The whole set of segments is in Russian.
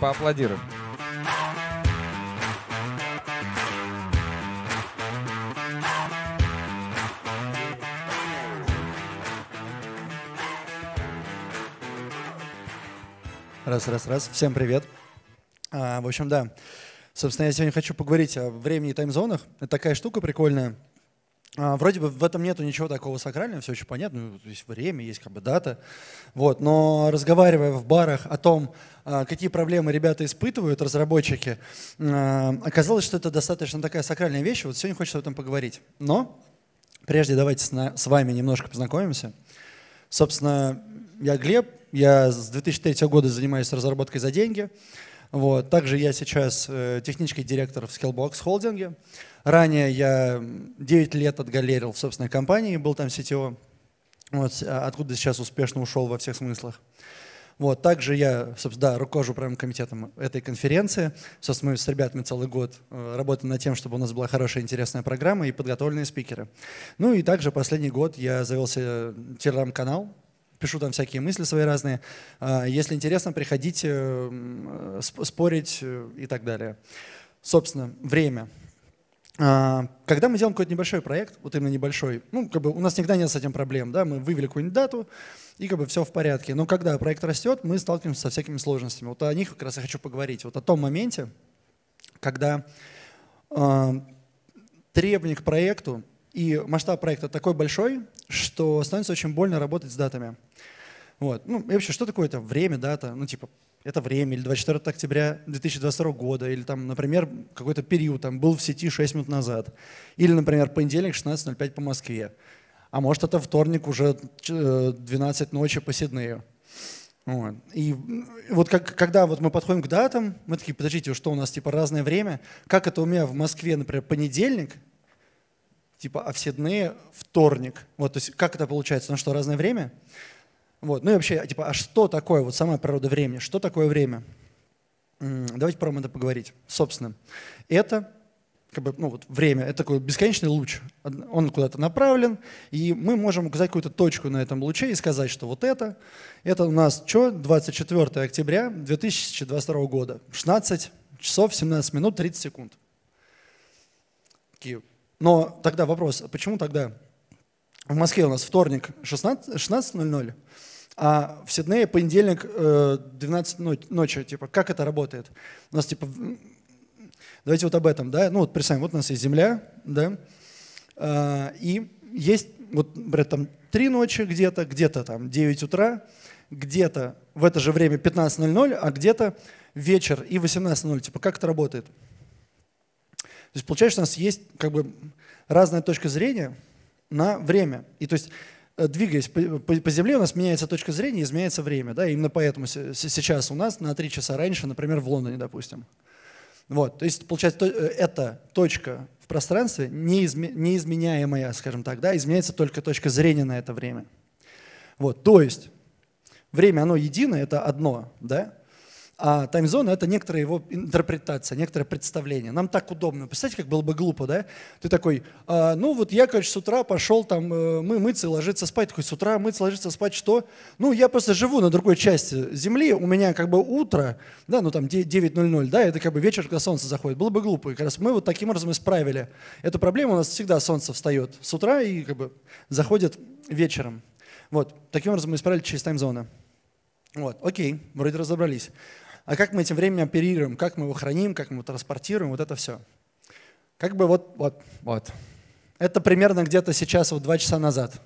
поаплодируем. Раз, раз, раз. Всем привет. А, в общем, да. Собственно, я сегодня хочу поговорить о времени и таймзонах. Это такая штука прикольная. А, вроде бы в этом нету ничего такого сакрального, все очень понятно, ну, есть время, есть как бы дата. Вот, но разговаривая в барах о том, а, какие проблемы ребята испытывают, разработчики, а, оказалось, что это достаточно такая сакральная вещь. Вот сегодня хочется об этом поговорить. Но прежде давайте с вами немножко познакомимся. Собственно, я Глеб, я с 2003 года занимаюсь разработкой за деньги. Вот. Также я сейчас э, технический директор в Skillbox холдинге. Ранее я 9 лет отгалерил в собственной компании, был там сетево, вот, а, откуда сейчас успешно ушел во всех смыслах. Вот, также я, собственно, да, руковожу правым комитетом этой конференции. Собственно, мы с ребятами целый год э, работаем над тем, чтобы у нас была хорошая, интересная программа и подготовленные спикеры. Ну и также последний год я завелся э, телеграм-канал пишу там всякие мысли свои разные. А, если интересно, приходите спорить э, и так далее. Собственно, время. А, когда мы делаем какой-то небольшой проект, вот именно небольшой, ну, как бы у нас никогда нет с этим проблем, да, мы вывели какую-нибудь дату, и как бы все в порядке. Но когда проект растет, мы сталкиваемся со всякими сложностями. Вот о них как раз я хочу поговорить. Вот о том моменте, когда э, требования к проекту и масштаб проекта такой большой, что становится очень больно работать с датами. Вот. Ну, и вообще, что такое это время, дата? Ну, типа, это время, или 24 октября 2022 года, или там, например, какой-то период там был в сети 6 минут назад, или, например, понедельник 16.05 по Москве, а может это вторник уже 12 э, ночи по Сиднею. Вот. И вот как, когда вот мы подходим к датам, мы такие, подождите, что у нас типа разное время, как это у меня в Москве, например, понедельник, типа, а в Сиднее вторник. Вот, то есть как это получается, на что разное время? Вот. Ну и вообще, типа, а что такое вот самая природа времени? Что такое время? Давайте попробуем это поговорить. Собственно, это как бы, ну, вот время, это такой бесконечный луч. Он куда-то направлен, и мы можем указать какую-то точку на этом луче и сказать, что вот это, это у нас что, 24 октября 2022 года, 16 часов 17 минут 30 секунд. Но тогда вопрос, а почему тогда в Москве у нас вторник 16.00, а в Сиднее понедельник 12 э, ночи. Типа, как это работает? У нас типа... Давайте вот об этом, да? Ну вот представим, вот у нас есть земля, да? А, и есть, вот, брат, там три ночи где-то, где-то там 9 утра, где-то в это же время 15.00, а где-то вечер и 18.00. Типа, как это работает? То есть получается, у нас есть как бы разная точка зрения – на время. И то есть э, двигаясь по, по, по земле, у нас меняется точка зрения, изменяется время. Да? именно поэтому сейчас у нас на 3 часа раньше, например, в Лондоне, допустим. Вот. То есть, получается, то, э, эта точка в пространстве неизме, неизменяемая, скажем так, да? изменяется только точка зрения на это время. Вот. То есть время, оно единое, это одно, да? А таймзона – это некоторая его интерпретация, некоторое представление. Нам так удобно. Представьте, как было бы глупо, да? Ты такой, а, ну вот я, короче, с утра пошел там э, мы мыться и ложиться спать. Такой, с утра мыться, ложиться спать, что? Ну, я просто живу на другой части Земли, у меня как бы утро, да, ну там 9.00, да, это как бы вечер, когда солнце заходит. Было бы глупо. И как раз мы вот таким образом исправили. Эту проблему у нас всегда солнце встает с утра и как бы заходит вечером. Вот, таким образом мы исправили через таймзоны. Вот, окей, вроде разобрались а как мы этим временем оперируем, как мы его храним, как мы его транспортируем, вот это все. Как бы вот, вот, вот. Это примерно где-то сейчас, вот два часа назад.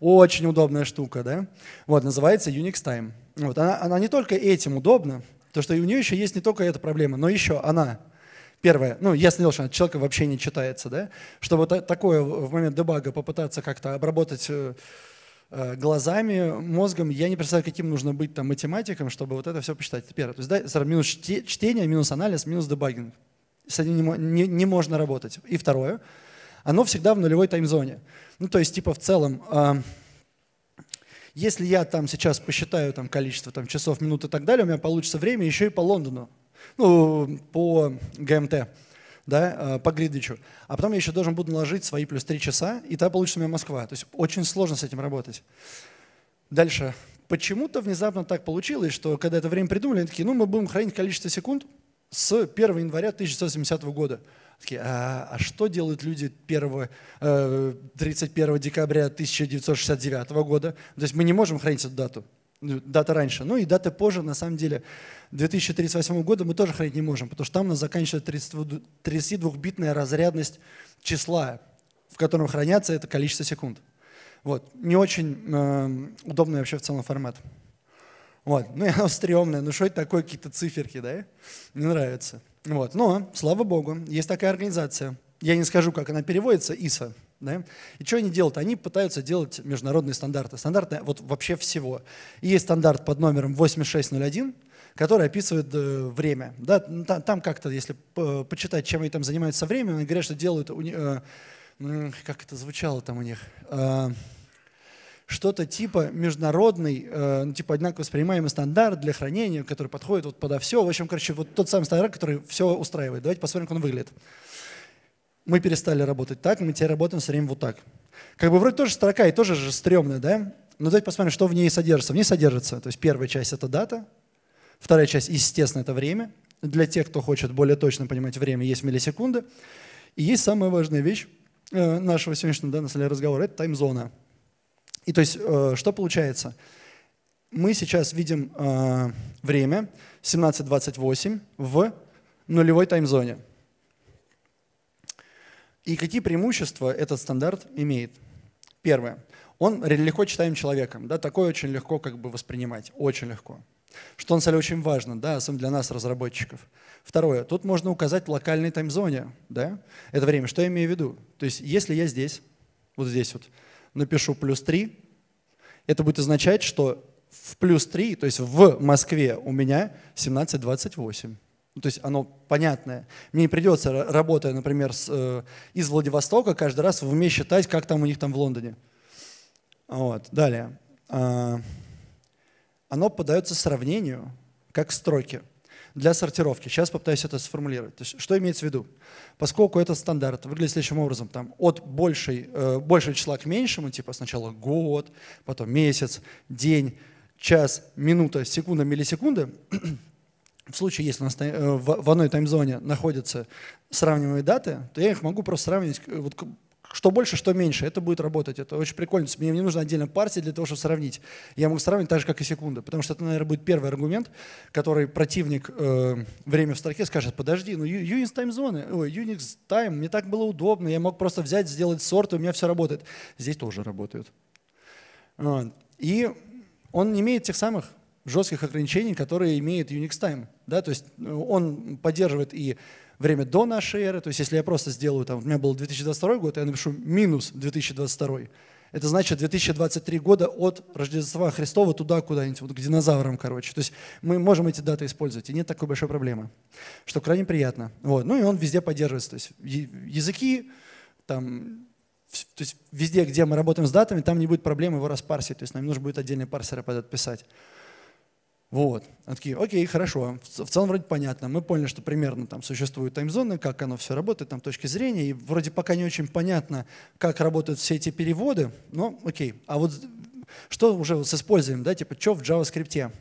Очень удобная штука, да? Вот, называется Unix Time. Вот, она, она не только этим удобна, то что у нее еще есть не только эта проблема, но еще она. Первое, ну, я дело, что человека вообще не читается, да? Чтобы такое в момент дебага попытаться как-то обработать э, Э, глазами, мозгом. Я не представляю, каким нужно быть там математиком, чтобы вот это все посчитать. Это первое. То есть да, минус чтение, минус анализ, минус дебагинг. С этим не, не, не можно работать. И второе, оно всегда в нулевой таймзоне. Ну, то есть, типа, в целом, э, если я там сейчас посчитаю там, количество там, часов, минут и так далее, у меня получится время еще и по Лондону, ну, по ГМТ да, э, по Гридвичу. А потом я еще должен буду наложить свои плюс 3 часа, и тогда получится у меня Москва. То есть очень сложно с этим работать. Дальше. Почему-то внезапно так получилось, что когда это время придумали, они такие, ну мы будем хранить количество секунд с 1 января 1970 года. Такие, а, а что делают люди 1, 31 э, декабря 1969 года? То есть мы не можем хранить эту дату. Ну, дата раньше. Ну и дата позже, на самом деле, 2038 года мы тоже хранить не можем, потому что там у нас заканчивается 32-битная разрядность числа, в котором хранятся это количество секунд. Вот. Не очень э, удобный вообще в целом формат. Вот. Ну я оно стрёмное. Ну что это такое, какие-то циферки, да? Не нравится. Вот. Но, слава богу, есть такая организация. Я не скажу, как она переводится, ИСа – да? И что они делают? Они пытаются делать международные стандарты. Стандарты вот вообще всего. И есть стандарт под номером 8601, который описывает э, время. Да, там, там как-то, если почитать, чем они там занимаются со временем, они говорят, что делают, э, как это звучало там у них, э, что-то типа международный, э, ну, типа одинаково воспринимаемый стандарт для хранения, который подходит вот подо все. В общем, короче, вот тот самый стандарт, который все устраивает. Давайте посмотрим, как он выглядит мы перестали работать так, мы теперь работаем все время вот так. Как бы вроде тоже строка и тоже же стрёмная, да? Но давайте посмотрим, что в ней содержится. В ней содержится, то есть первая часть – это дата, вторая часть, естественно, это время. Для тех, кто хочет более точно понимать время, есть миллисекунды. И есть самая важная вещь э, нашего сегодняшнего да, на разговора – это таймзона. И то есть э, что получается? Мы сейчас видим э, время 17.28 в нулевой таймзоне – и какие преимущества этот стандарт имеет? Первое. Он легко читаем человеком. Да, такое очень легко как бы воспринимать. Очень легко. Что на самом деле очень важно, да, особенно для нас, разработчиков. Второе. Тут можно указать в локальной таймзоне. Да, это время. Что я имею в виду? То есть если я здесь, вот здесь вот, напишу плюс 3, это будет означать, что в плюс 3, то есть в Москве у меня 17.28. Ну, то есть оно понятное. Мне не придется, работая, например, с, э, из Владивостока, каждый раз в уме считать, как там у них там в Лондоне. Вот, далее. Э, оно поддается сравнению, как строки для сортировки. Сейчас попытаюсь это сформулировать. То есть, что имеется в виду? Поскольку этот стандарт выглядит следующим образом, там, от большей, э, большего числа к меньшему, типа сначала год, потом месяц, день, час, минута, секунда, миллисекунда, в случае, если у нас э, в одной таймзоне находятся сравнимые даты, то я их могу просто сравнить, вот, что больше, что меньше. Это будет работать. Это очень прикольно. Мне не нужно отдельная партия для того, чтобы сравнить. Я могу сравнить так же, как и секунды, Потому что это, наверное, будет первый аргумент, который противник э, время в строке скажет, подожди, ну Unix таймзоны, ой, Unix Time, мне так было удобно, я мог просто взять, сделать сорт, и у меня все работает. Здесь тоже работает. И он не имеет тех самых жестких ограничений, которые имеет Unix Time. Да? То есть э, он поддерживает и время до нашей эры. То есть если я просто сделаю, там, у меня был 2022 год, я напишу минус 2022. Это значит 2023 года от Рождества Христова туда куда-нибудь, вот к динозаврам, короче. То есть мы можем эти даты использовать, и нет такой большой проблемы, что крайне приятно. Вот. Ну и он везде поддерживается. То есть языки, там, то есть везде, где мы работаем с датами, там не будет проблем его распарсить. То есть нам не нужно будет отдельные парсеры под это вот. Они такие, окей, хорошо, в целом вроде понятно. Мы поняли, что примерно там существуют таймзоны, как оно все работает, там точки зрения. И вроде пока не очень понятно, как работают все эти переводы, но окей. А вот что уже вот с использованием, да, типа, что в JavaScript?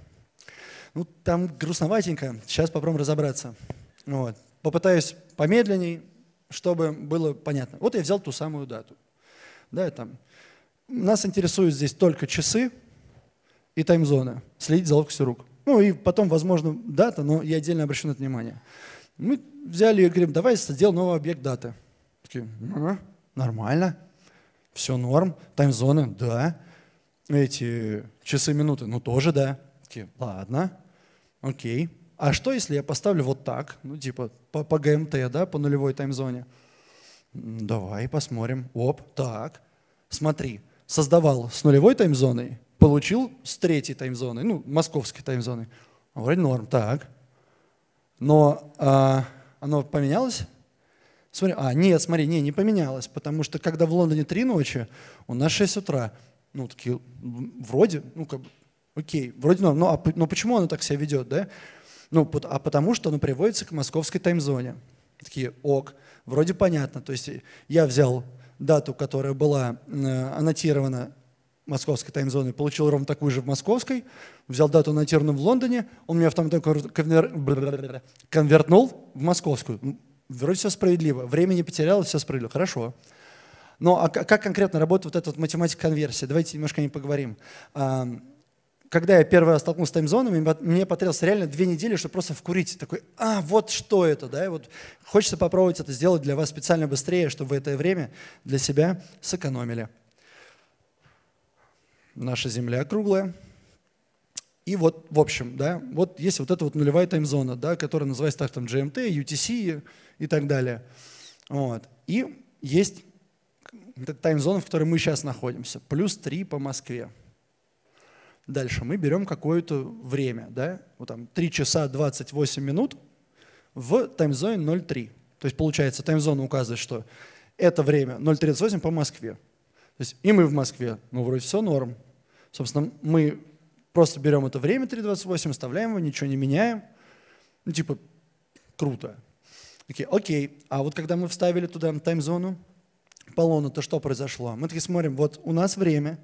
Ну, там грустноватенько, сейчас попробуем разобраться. Вот. Попытаюсь помедленней, чтобы было понятно. Вот я взял ту самую дату. Да, там. Нас интересуют здесь только часы и таймзона. Следить за ловкостью рук. Ну и потом, возможно, дата, но я отдельно обращу на это внимание. Мы взяли и говорим, давай сделал новый объект даты. Такие, ага, нормально, все норм, таймзоны, да. Эти часы, минуты, ну тоже да. Такие, ладно, окей. А что, если я поставлю вот так, ну типа по, по ГМТ, да, по нулевой таймзоне? Давай посмотрим. Оп, так. Смотри, создавал с нулевой таймзоной – получил с третьей тайм зоны, ну, московской тайм зоны, вроде норм, так. Но а, оно поменялось? Смотри, а, нет, смотри, не, не поменялось, потому что когда в Лондоне три ночи, у нас 6 утра. Ну, такие, вроде, ну, как бы, окей, вроде норм. Но, ну, а, но ну, почему оно так себя ведет, да? Ну, а потому что оно приводится к московской тайм зоне, Такие, ок, вроде понятно. То есть я взял дату, которая была э, аннотирована московской таймзоны, получил ровно такую же в московской, взял дату на нотированную в Лондоне, он меня автоматом конвер... конвертнул в московскую. Вроде все справедливо, время не потерял, все справедливо. Хорошо. Но а как конкретно работает вот эта вот математика конверсии? Давайте немножко о ней поговорим. Когда я первый раз столкнулся с таймзонами, мне потребовалось реально две недели, чтобы просто вкурить. Такой, а, вот что это, да, и вот хочется попробовать это сделать для вас специально быстрее, чтобы вы это время для себя сэкономили наша Земля круглая. И вот, в общем, да, вот есть вот эта вот нулевая таймзона, да, которая называется так там GMT, UTC и так далее. Вот. И есть таймзона, в которой мы сейчас находимся, плюс 3 по Москве. Дальше мы берем какое-то время, да, вот там 3 часа 28 минут в таймзоне 0,3. То есть получается, таймзона указывает, что это время 0,38 по Москве. То есть и мы в Москве, ну вроде все норм. Собственно, мы просто берем это время 3.28, вставляем его, ничего не меняем. Ну типа круто. Такие, окей, а вот когда мы вставили туда таймзону, полону, то что произошло? Мы такие смотрим, вот у нас время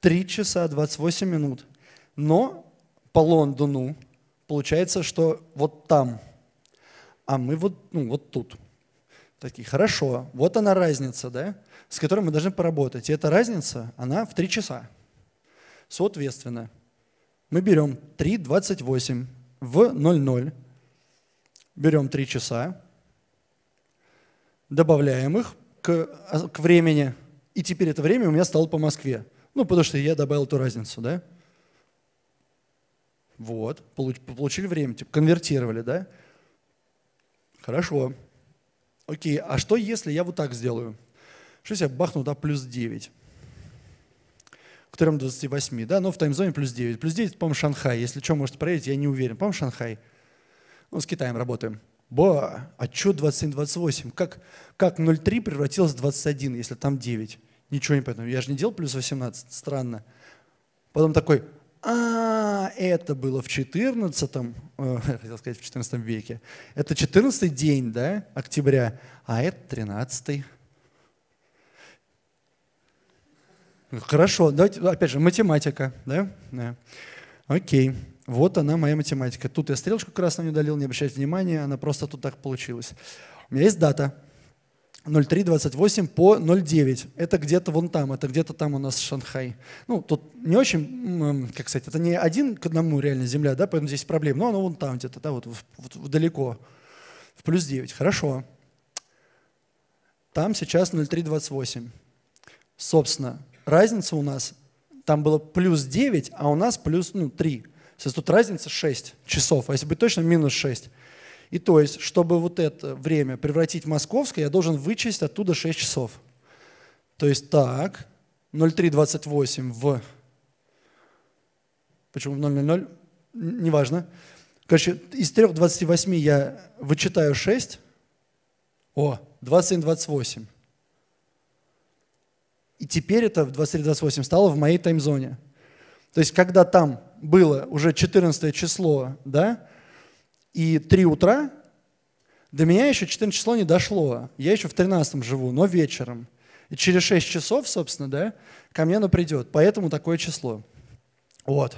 3 часа 28 минут, но по Лондону получается, что вот там, а мы вот, ну, вот тут. Такие, хорошо, вот она разница, да, с которой мы должны поработать. И эта разница, она в 3 часа. Соответственно, мы берем 3.28 в 00, берем 3 часа, добавляем их к, а, к времени, и теперь это время у меня стало по Москве. Ну, потому что я добавил эту разницу, да? Вот, получили время, типа конвертировали, да? Хорошо. Окей, а что если я вот так сделаю? Что если я бахну, да, плюс 9? К 3.28, да, но ну, в таймзоне плюс 9. Плюс 9, по-моему, Шанхай. Если что, можете проверить, я не уверен. По-моему, Шанхай. Ну, с Китаем работаем. Ба, а что 27-28? Как, как 0,3 превратилось в 21, если там 9? Ничего не понятно. Я же не делал плюс 18, странно. Потом такой, а это было в 14, э, хотел сказать, в 14 веке. Это 14 день да, октября, а это 13. Хорошо, давайте, опять же, математика, да? да. Окей, вот она моя математика. Тут я стрелочку красную не удалил, не обращайте внимания, она просто тут так получилась. У меня есть дата, 0328 по 09. Это где-то вон там, это где-то там у нас Шанхай. Ну, тут не очень, как сказать, это не один к одному реально земля, да, поэтому здесь проблема. Но оно вон там где-то, да, вот, вот далеко. В плюс 9. Хорошо. Там сейчас 0328. Собственно, разница у нас, там было плюс 9, а у нас плюс ну, 3. То есть тут разница 6 часов, а если быть точно, минус 6. И то есть, чтобы вот это время превратить в московское, я должен вычесть оттуда 6 часов. То есть так, 03.28 в... Почему в 0.00? Неважно. Короче, из 3.28 я вычитаю 6. О, 27.28. И теперь это в 23.28 стало в моей таймзоне. То есть, когда там было уже 14 число, да, и 3 утра, до меня еще 14 число не дошло. Я еще в 13 живу, но вечером. И через 6 часов, собственно, да, ко мне оно придет. Поэтому такое число. Вот.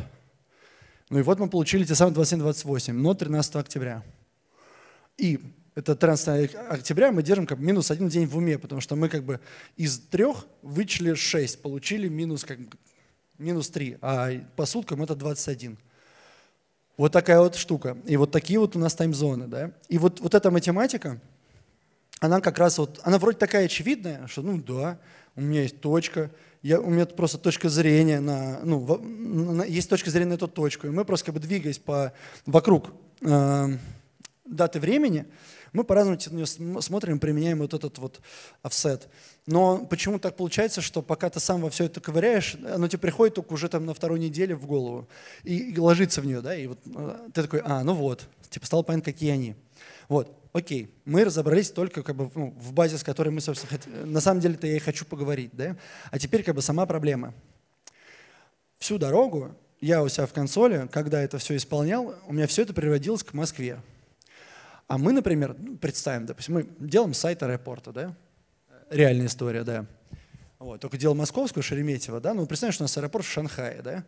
Ну и вот мы получили те самые 27-28, но 13 октября. И это 13 октября мы держим как минус один день в уме, потому что мы как бы из трех вычли 6, получили минус, как, минус 3, а по суткам это 21. Вот такая вот штука. И вот такие вот у нас таймзоны. Да? И вот, вот эта математика, она как раз вот, она вроде такая очевидная, что ну да, у меня есть точка, я, у меня просто точка зрения на, ну, в, на, есть точка зрения на эту точку. И мы просто как бы двигаясь по, вокруг э, даты времени, мы по-разному смотрим, применяем вот этот вот офсет. Но почему так получается, что пока ты сам во все это ковыряешь, оно тебе приходит только уже там на второй неделе в голову и, и ложится в нее, да, и вот э, ты такой, а, ну вот, типа стало понятно, какие они. Вот, окей, мы разобрались только как бы ну, в базе, с которой мы, собственно, хот... на самом деле-то я и хочу поговорить, да, а теперь как бы сама проблема. Всю дорогу я у себя в консоли, когда это все исполнял, у меня все это приводилось к Москве. А мы, например, ну, представим, допустим, мы делаем сайт аэропорта, да? Реальная история, да. Вот, только дело московскую, Шереметьево, да, ну, представим, что у нас аэропорт в Шанхае, да,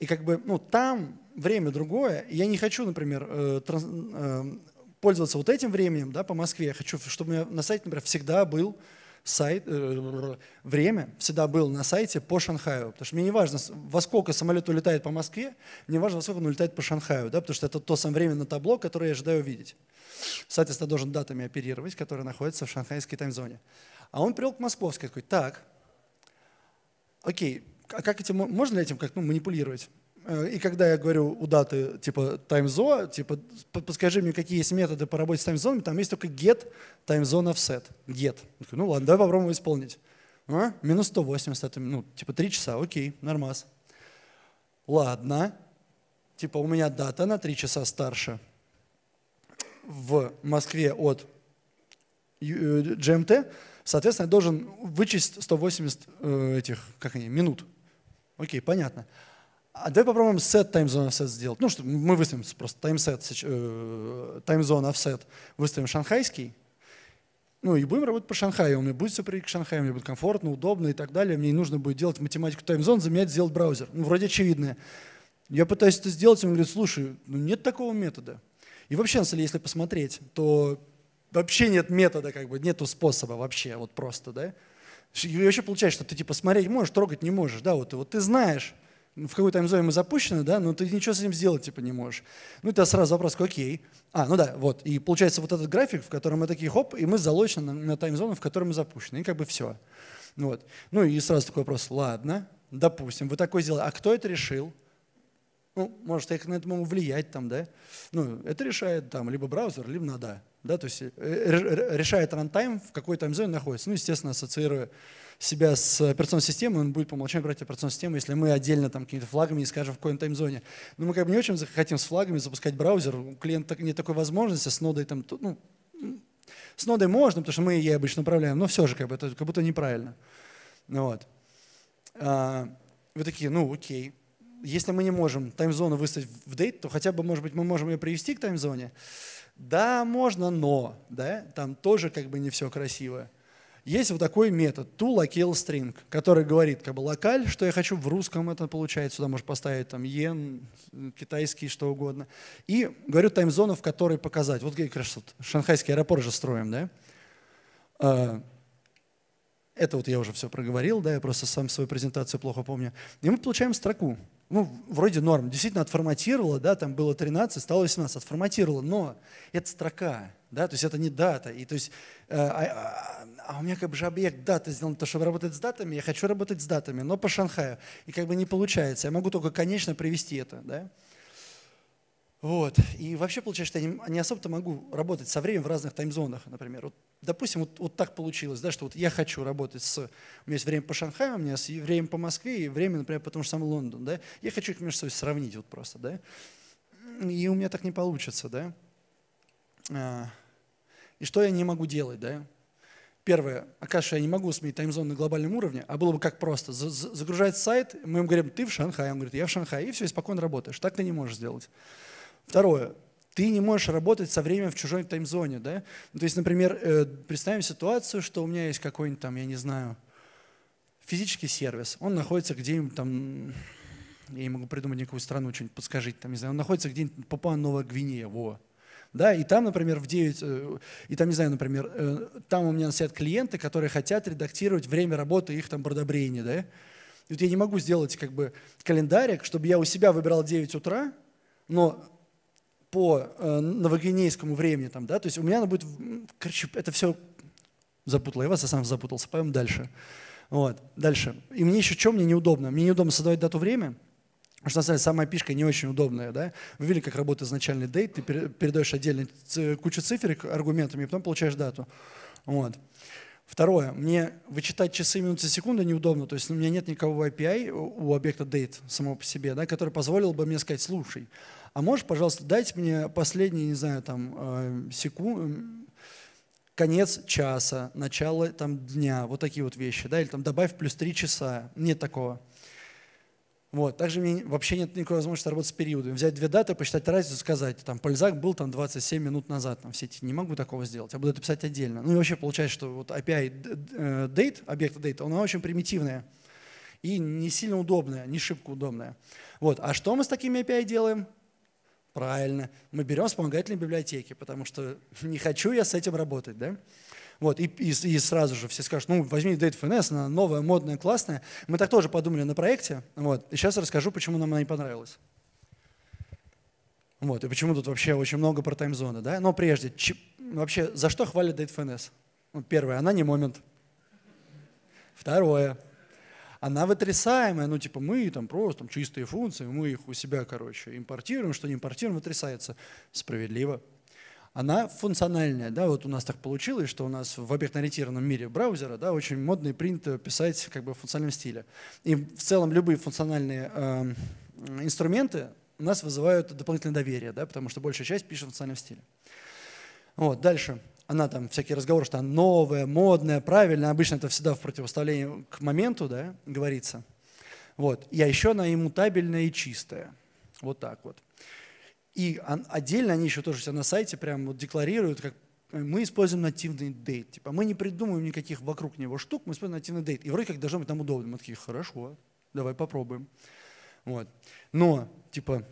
и как бы, ну, там время другое, я не хочу, например, э, транс, э, пользоваться вот этим временем, да, по Москве, я хочу, чтобы на сайте, например, всегда был сайт, э, время всегда было на сайте по Шанхаю. Потому что мне не важно, во сколько самолет улетает по Москве, мне важно, во сколько он улетает по Шанхаю, да, потому что это то самое время на табло, которое я ожидаю увидеть. Соответственно, должен датами оперировать, которые находятся в шанхайской таймзоне. А он привел к московской, такой, так, окей, а как этим, можно ли этим как ну, манипулировать? Э, и когда я говорю у даты, типа, таймзона, типа, подскажи мне, какие есть методы по работе с таймзонами, там есть только get, таймзон offset, get. Я ну ладно, давай попробуем исполнить. А? Минус 180, это, ну, типа, 3 часа, окей, нормас. Ладно, типа, у меня дата на 3 часа старше. В Москве от GMT, э, эм соответственно, я должен вычесть 180 э, этих, как они, минут. Окей, Понятно. А давай попробуем set таймзон офсет сделать. Ну, что мы выставим просто таймсет, э, таймзон offset выставим шанхайский, ну и будем работать по Шанхаю. У меня будет все привык к Шанхаю, мне будет комфортно, удобно и так далее. Мне не нужно будет делать математику таймзон, заменять сделать браузер. Ну, вроде очевидное. Я пытаюсь это сделать, он говорит, слушай, ну нет такого метода. И вообще, если посмотреть, то вообще нет метода, как бы, нету способа вообще, вот просто, да. И вообще получается, что ты типа смотреть можешь, трогать не можешь, да, вот, и вот ты знаешь, в какой то таймзоне мы запущены, да, но ты ничего с этим сделать типа не можешь. Ну, это сразу вопрос, окей. А, ну да, вот. И получается вот этот график, в котором мы такие хоп, и мы залочены на, на таймзону, в котором мы запущены. И как бы все. Вот. Ну и сразу такой вопрос, ладно, допустим, вы такое сделали, а кто это решил? Ну, может, я на это могу влиять там, да? Ну, это решает там либо браузер, либо надо да, то есть э, решает рантайм, в какой там зоне находится. Ну, естественно, ассоциируя себя с операционной системой, он будет по умолчанию брать операционную систему, если мы отдельно там какими-то флагами не скажем, в какой таймзоне. Но мы как бы не очень хотим с флагами запускать браузер, у клиента нет такой возможности, а с нодой там, ну, с нодой можно, потому что мы ей обычно управляем, но все же как, бы, это как будто неправильно. Ну вот. А, вы такие, ну окей, если мы не можем таймзону выставить в дейт, то хотя бы, может быть, мы можем ее привести к таймзоне, зоне да, можно, но, да, там тоже как бы не все красиво. Есть вот такой метод, to locale string, который говорит, как бы локаль, что я хочу, в русском это получается, сюда можешь поставить там йен, китайский, что угодно. И говорю таймзону, в которой показать. Вот как раз шанхайский аэропорт же строим, да? А, это вот я уже все проговорил, да, я просто сам свою презентацию плохо помню. И мы получаем строку ну, вроде норм, действительно отформатировала, да, там было 13, стало 18, отформатировала, но это строка, да, то есть это не дата, и то есть, э, а, а, а, а у меня как бы же объект даты сделан, то что работать с датами, я хочу работать с датами, но по Шанхаю, и как бы не получается, я могу только, конечно, привести это, да, вот, и вообще получается, что я не, не особо-то могу работать со временем в разных таймзонах, например, вот допустим, вот, вот так получилось, да, что вот я хочу работать с... У меня есть время по Шанхаю, у меня есть время по Москве и время, например, потому что сам Лондон, да. Я хочу их между собой сравнить вот просто, да. И у меня так не получится, да. А, и что я не могу делать, да. Первое, а окажется, я не могу сменить таймзон на глобальном уровне, а было бы как просто. Загружать сайт, мы ему говорим, ты в Шанхае, он говорит, я в Шанхае, и все, и спокойно работаешь. Так ты не можешь сделать. Второе, ты не можешь работать со временем в чужой таймзоне, да? Ну, то есть, например, э, представим ситуацию, что у меня есть какой-нибудь там, я не знаю, физический сервис, он находится где-нибудь там, я не могу придумать никакую страну, что-нибудь подскажите, там, не знаю, он находится где-нибудь Папуа Новая Гвинея, во. Да, и там, например, в 9, э, и там, не знаю, например, э, там у меня сидят клиенты, которые хотят редактировать время работы их там продобрения, да? И вот я не могу сделать как бы календарик, чтобы я у себя выбирал 9 утра, но по э, новогвинейскому времени, там, да, то есть у меня она будет, короче, это все запутало я вас, я сам запутался, пойдем дальше. Вот, дальше. И мне еще что мне неудобно? Мне неудобно создавать дату время, Потому что, на самом деле, самая пишка не очень удобная, да? Вы видели, как работает изначальный дейт, ты передаешь отдельно кучу циферок аргументами, и потом получаешь дату. Вот. Второе, мне вычитать часы, минуты, секунды неудобно, то есть у меня нет никакого API у объекта date самого по себе, да, который позволил бы мне сказать, слушай, а можешь, пожалуйста, дать мне последний, не знаю, там, э, секунд, конец часа, начало там, дня, вот такие вот вещи, да, или там добавь плюс три часа, нет такого. Вот. Также мне вообще нет никакой возможности работать с периодами. Взять две даты, посчитать разницу, сказать, там, Пользак был там 27 минут назад, там, все эти, не могу такого сделать, я буду это писать отдельно. Ну и вообще получается, что вот API date, э, объект date, она очень примитивная и не сильно удобная, не шибко удобная. Вот. А что мы с такими API делаем? Правильно, мы берем вспомогательные библиотеки, потому что не хочу я с этим работать, да? Вот, и, и, и сразу же все скажут, ну, возьми Date FNS, она новая, модная, классная. Мы так тоже подумали на проекте. Вот, и сейчас расскажу, почему нам она не понравилась. Вот, и почему тут вообще очень много про таймзоны, да? Но прежде, че, вообще, за что хвалят Date FNS? Ну, первое, она не момент. Второе, она вытрясаемая, ну типа мы там просто там, чистые функции, мы их у себя, короче, импортируем, что не импортируем, вытрясается. Справедливо она функциональная. Да? Вот у нас так получилось, что у нас в объектно-ориентированном мире браузера да, очень модный принт э, писать как бы, в функциональном стиле. И в целом любые функциональные э, инструменты у нас вызывают дополнительное доверие, да, потому что большая часть пишет в функциональном стиле. Вот, дальше. Она там, всякие разговоры, что она новая, модная, правильная. Обычно это всегда в противоставлении к моменту, да, говорится. Вот. И еще она иммутабельная и чистая. Вот так вот. И отдельно они еще тоже себя на сайте прям вот декларируют, как мы используем нативный дейт. Типа мы не придумываем никаких вокруг него штук, мы используем нативный дейт. И вроде как должно быть нам удобно. Мы такие, хорошо, давай попробуем. Вот. Но, типа,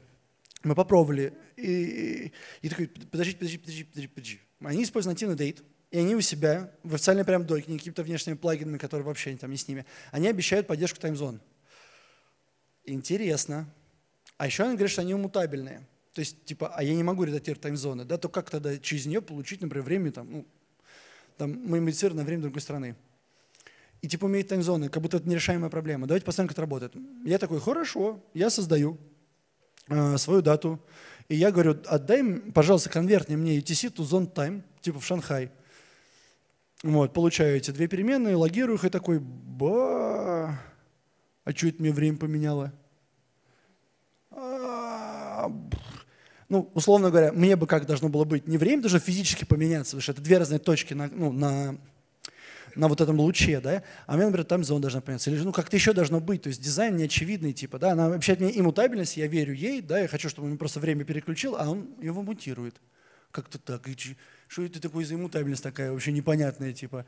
мы попробовали. И, и, и такой, подожди, подожди, подожди, подожди, подожди. Они используют нативный дейт, и они у себя в официальной прям доке, не какими-то внешними плагинами, которые вообще там не с ними, они обещают поддержку таймзон. Интересно. А еще они говорят, что они мутабельные. То есть, типа, а я не могу редактировать таймзоны, да, то как тогда через нее получить, например, время там, ну, там, на время другой страны? И типа умеет таймзоны, как будто это нерешаемая проблема. Давайте посмотрим, как это работает. Я такой, хорошо, я создаю э, свою дату. И я говорю, отдай, пожалуйста, конверт мне UTC ту зон тайм типа в Шанхай. Вот, получаю эти две переменные, логирую их и такой, ба, а что это мне время поменяло? А, ну, условно говоря, мне бы как должно было быть, не время даже физически поменяться, потому что это две разные точки на, ну, на, на вот этом луче, да, а у меня, например, там зона должна поменяться, или ну как-то еще должно быть, то есть дизайн неочевидный, типа, да, она вообще от меня иммутабельность, я верю ей, да, я хочу, чтобы он просто время переключил, а он его мутирует. Как-то так, И что это такое за иммутабельность такая вообще непонятная, типа.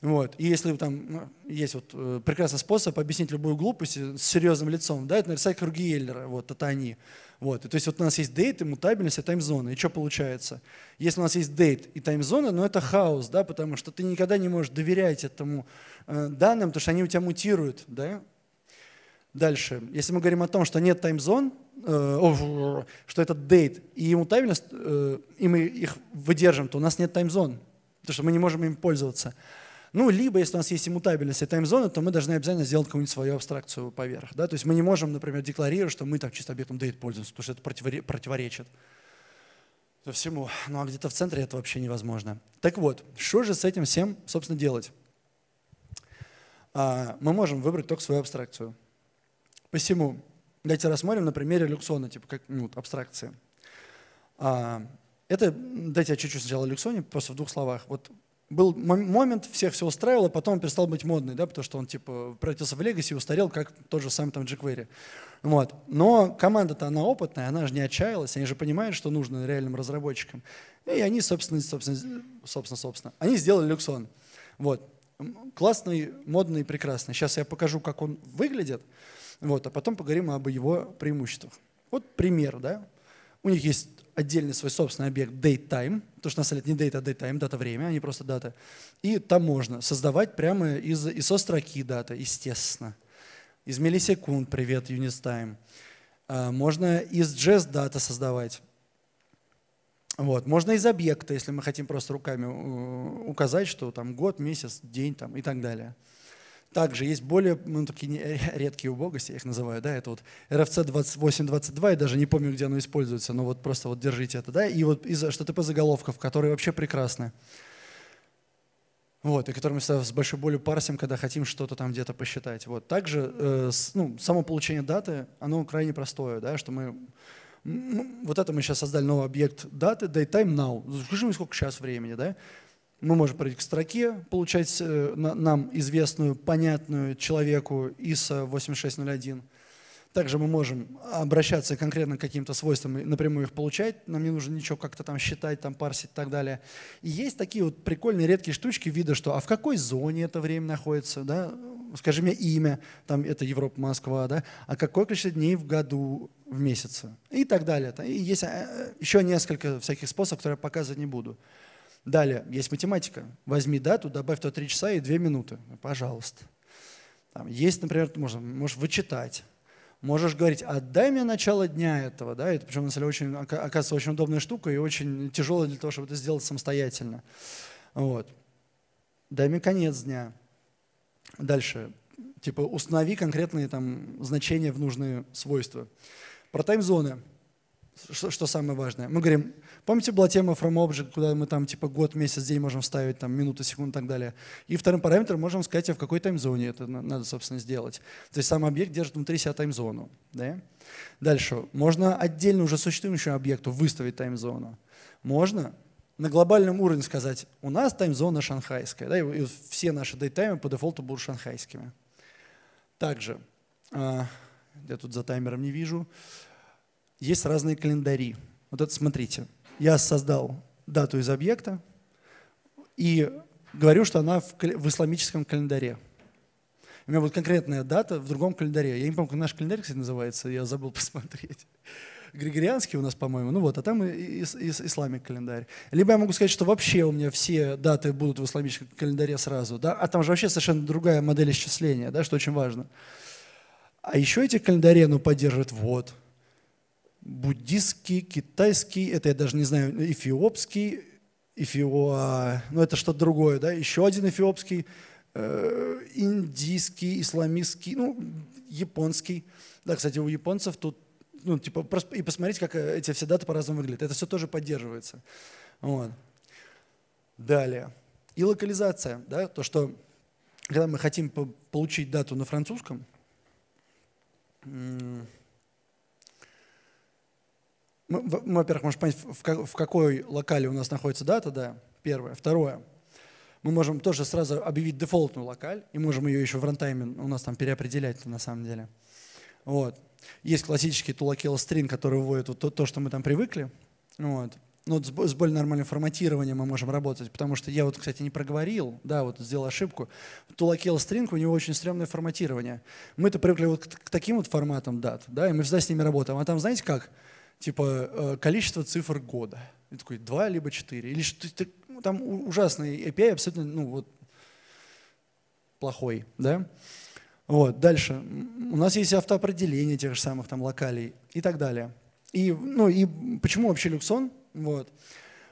Вот. И если там ну, есть вот э, прекрасный способ объяснить любую глупость э, с серьезным лицом, да, это нарисовать круги Эйлера, вот, это они. Вот. И, то есть вот у нас есть дейт и мутабельность, и таймзона. И что получается? Если у нас есть дейт и таймзона, но ну, это хаос, да, потому что ты никогда не можешь доверять этому э, данным, потому что они у тебя мутируют, да. Дальше. Если мы говорим о том, что нет таймзон, э, что это дейт и мутабельность, э, и мы их выдержим, то у нас нет таймзон, потому что мы не можем им пользоваться. Ну, либо, если у нас есть иммутабельность и таймзона, то мы должны обязательно сделать какую-нибудь свою абстракцию поверх. Да? То есть мы не можем, например, декларировать, что мы так чисто объектом date пользуемся, потому что это противоречит всему. Ну, а где-то в центре это вообще невозможно. Так вот, что же с этим всем, собственно, делать? А, мы можем выбрать только свою абстракцию. Посему, давайте рассмотрим на примере люксона, типа как ну, абстракции. А, это, дайте я чуть-чуть сначала люксоне, просто в двух словах. Вот был момент, всех все устраивало, потом он перестал быть модный, да, потому что он типа превратился в Legacy и устарел, как тот же сам там jQuery. Вот. Но команда-то она опытная, она же не отчаялась, они же понимают, что нужно реальным разработчикам. И они, собственно, собственно, собственно, собственно, они сделали Люксон. Вот. Классный, модный, прекрасный. Сейчас я покажу, как он выглядит, вот, а потом поговорим об его преимуществах. Вот пример, да, у них есть отдельный свой собственный объект date time, потому что на самом деле не date, а date time, дата время, а просто дата. И там можно создавать прямо из, из строки дата, естественно. Из миллисекунд, привет, unit time. А, можно из JS дата создавать. Вот. Можно из объекта, если мы хотим просто руками э, указать, что там год, месяц, день там, и так далее. Также есть более ну, такие э, редкие убогости, я их называю, да, это вот RFC 2822, я даже не помню, где оно используется, но вот просто вот держите это, да, и вот из HTTP заголовков, которые вообще прекрасны. Вот, и которые мы с большой болью парсим, когда хотим что-то там где-то посчитать. Вот. Также э, ну, само получение даты, оно крайне простое, да, что мы ну, вот это мы сейчас создали новый объект даты, date time now. Скажи мне, сколько сейчас времени, да? мы можем пройти к строке, получать э, нам известную, понятную человеку ISO 8601. Также мы можем обращаться конкретно к каким-то свойствам и напрямую их получать. Нам не нужно ничего как-то там считать, там парсить и так далее. И есть такие вот прикольные редкие штучки вида, что а в какой зоне это время находится, да? Скажи мне имя, там это Европа, Москва, да? А какое количество дней в году, в месяце и так далее. И есть э, э, еще несколько всяких способов, которые я показывать не буду. Далее, есть математика. Возьми дату, добавь туда 3 часа и 2 минуты. Пожалуйста. Там есть, например, можно, можешь вычитать. Можешь говорить, отдай мне начало дня этого. Да? Это, причем, на самом деле, очень, оказывается, очень удобная штука и очень тяжелая для того, чтобы это сделать самостоятельно. Вот. Дай мне конец дня. Дальше. Типа установи конкретные там значения в нужные свойства. Про тайм-зоны что, что самое важное. Мы говорим, помните, была тема from object, куда мы там типа год, месяц, день можем ставить, там минуты, секунды и так далее. И вторым параметром можем сказать, а в какой таймзоне это надо, собственно, сделать. То есть сам объект держит внутри себя таймзону. Да? Дальше. Можно отдельно уже существующему объекту выставить таймзону. Можно на глобальном уровне сказать, у нас таймзона шанхайская, да, и все наши дейтаймы по дефолту будут шанхайскими. Также, а, я тут за таймером не вижу, есть разные календари. Вот это смотрите. Я создал дату из объекта и говорю, что она в, в исламическом календаре. У меня вот конкретная дата в другом календаре. Я не помню, как наш календарь, кстати, называется, я забыл посмотреть. Григорианский у нас, по-моему, ну вот, а там исламик календарь. Либо я могу сказать, что вообще у меня все даты будут в исламическом календаре сразу, да, а там же вообще совершенно другая модель исчисления, да, что очень важно. А еще эти календари, ну, поддерживают вот, буддистский, китайский, это я даже не знаю, эфиопский, эфио, а, ну это что-то другое, да, еще один эфиопский, э, индийский, исламистский, ну, японский. Да, кстати, у японцев тут, ну, типа, и посмотрите, как э, эти все даты по-разному выглядят. Это все тоже поддерживается. Вот. Далее. И локализация, да, то, что когда мы хотим получить дату на французском, мы, ну, во-первых, можем понять, в, как, в какой локали у нас находится дата, да, первое. Второе, мы можем тоже сразу объявить дефолтную локаль, и можем ее еще в рантайме у нас там переопределять на самом деле. Вот. Есть классический Tulakela String, который выводит вот то, то, что мы там привыкли. Вот. Но вот с, с более нормальным форматированием мы можем работать, потому что я вот, кстати, не проговорил, да, вот сделал ошибку. Tulakela String, у него очень стрёмное форматирование. Мы-то привыкли вот к, к таким вот форматам дат, да, и мы всегда с ними работаем. А там, знаете как? типа э, количество цифр года. И такой, два либо четыре. Или что-то ну, там ужасный API, абсолютно, ну вот, плохой, да? Вот, дальше. У нас есть автоопределение тех же самых там локалей и так далее. И, ну, и почему вообще люксон? Вот.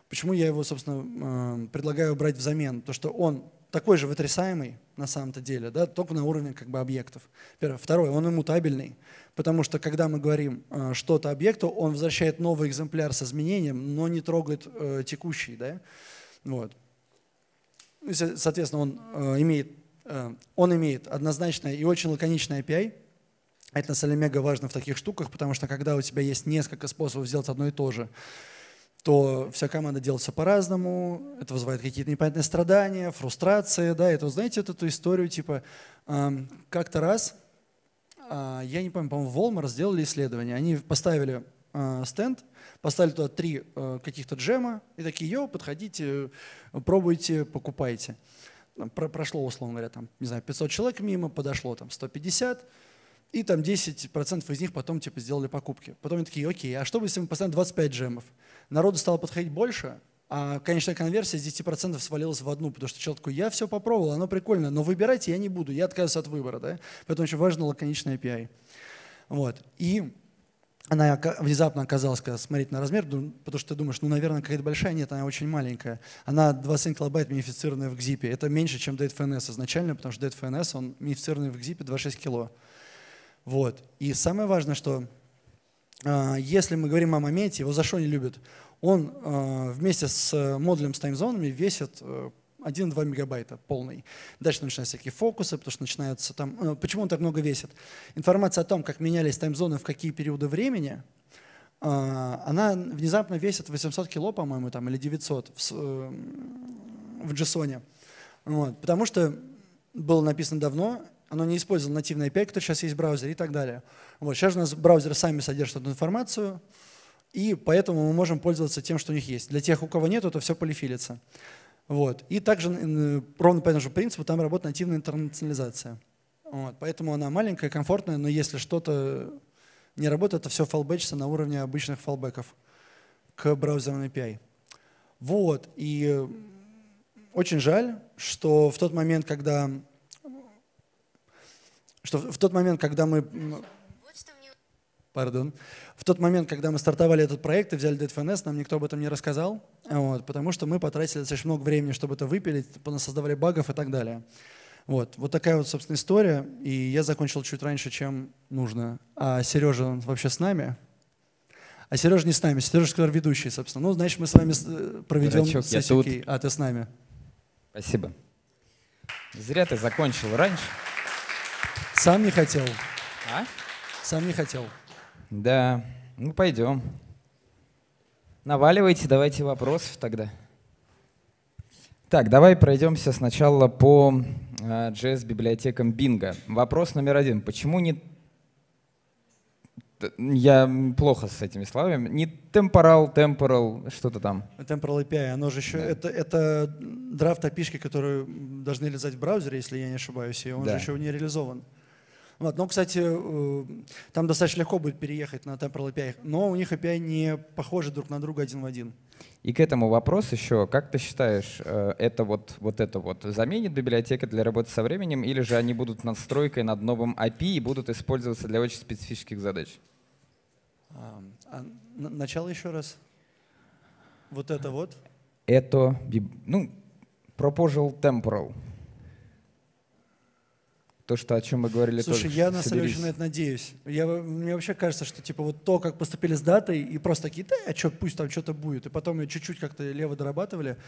Почему я его, собственно, э, предлагаю брать взамен? То, что он такой же вытрясаемый на самом-то деле, да, только на уровне как бы объектов. Первое. Второе, он иммутабельный, потому что когда мы говорим э, что-то объекту, он возвращает новый экземпляр с изменением, но не трогает э, текущий, да, вот. Соответственно, он э, имеет, э, он имеет однозначное и очень лаконичное API, это на самом деле мега важно в таких штуках, потому что когда у тебя есть несколько способов сделать одно и то же, то вся команда делается по-разному, это вызывает какие-то непонятные страдания, фрустрации, да, это, знаете, вот эту историю, типа, эм, как-то раз, э, я не помню, по-моему, Walmart сделали исследование, они поставили э, стенд, поставили туда три э, каких-то джема, и такие, йо, подходите, пробуйте, покупайте. Про прошло, условно говоря, там, не знаю, 500 человек мимо, подошло там 150, и там 10% из них потом типа сделали покупки. Потом они такие, окей, а что будет, если мы поставим 25 джемов? Народу стало подходить больше, а конечная конверсия с 10% свалилась в одну, потому что человек такой, я все попробовал, оно прикольно, но выбирать я не буду, я отказываюсь от выбора. Да? Поэтому очень важно лаконичный API. Вот. И она внезапно оказалась, когда смотреть на размер, ну, потому что ты думаешь, ну, наверное, какая-то большая, нет, она очень маленькая. Она 27 килобайт минифицированная в XZIP. Это меньше, чем DFNS изначально, потому что DFNS, он минифицированный в XZIP 26 кило. Вот. И самое важное, что а, если мы говорим о моменте, его за что не любят? Он а, вместе с э, модулем с таймзонами весит 1-2 э, мегабайта полный. Дальше начинаются всякие фокусы, потому что начинаются там... Э, почему он так много весит? Информация о том, как менялись таймзоны, в какие периоды времени, а, она внезапно весит 800 кило, по-моему, там, или 900 в, в JSON. Вот, потому что было написано давно, оно не использовало нативный API, который сейчас есть в браузере и так далее. Вот, сейчас у нас браузеры сами содержат эту информацию, и поэтому мы можем пользоваться тем, что у них есть. Для тех, у кого нет, это все полифилится. Вот. И также ровно по этому же принципу там работает нативная интернационализация. Вот. Поэтому она маленькая, комфортная, но если что-то не работает, это все фалбэчится на уровне обычных фалбеков к браузерному API. Вот. И очень жаль, что в тот момент, когда что в тот момент, когда мы... Пардон. В тот момент, когда мы стартовали этот проект и взяли DFNS, нам никто об этом не рассказал, вот, потому что мы потратили достаточно много времени, чтобы это выпилить, создавали багов и так далее. Вот, вот такая вот, собственно, история. И я закончил чуть раньше, чем нужно. А Сережа, он вообще с нами? А Сережа не с нами, Сережа сказал ведущий, собственно. Ну, значит, мы с вами э, проведем Дурачок, сессию. А, ты с нами. Спасибо. Зря ты закончил раньше. Сам не хотел. А? Сам не хотел. Да. Ну, пойдем. Наваливайте, давайте вопросов тогда. Так, давай пройдемся сначала по э, а, библиотекам Бинга. Вопрос номер один. Почему не... Я плохо с этими словами. Не темпорал, темпорал, что-то там. Temporal API, оно же еще... Да. Это, это драфт опишки, которую должны лежать в браузере, если я не ошибаюсь, и он да. же еще не реализован. Вот. Но, кстати, э, там достаточно легко будет переехать на Temporal API, но у них API не похожи друг на друга один в один. И к этому вопрос еще. Как ты считаешь, э, это вот, вот это вот заменит библиотека для работы со временем, или же они будут надстройкой над новым API и будут использоваться для очень специфических задач? А, а, начало еще раз. Вот это вот. Это, ну, proposal temporal то, что, о чем мы говорили. Слушай, тоже, я на самом на это надеюсь. Я, мне вообще кажется, что типа вот то, как поступили с датой, и просто такие, да, а что, пусть там что-то будет. И потом ее чуть-чуть как-то лево дорабатывали.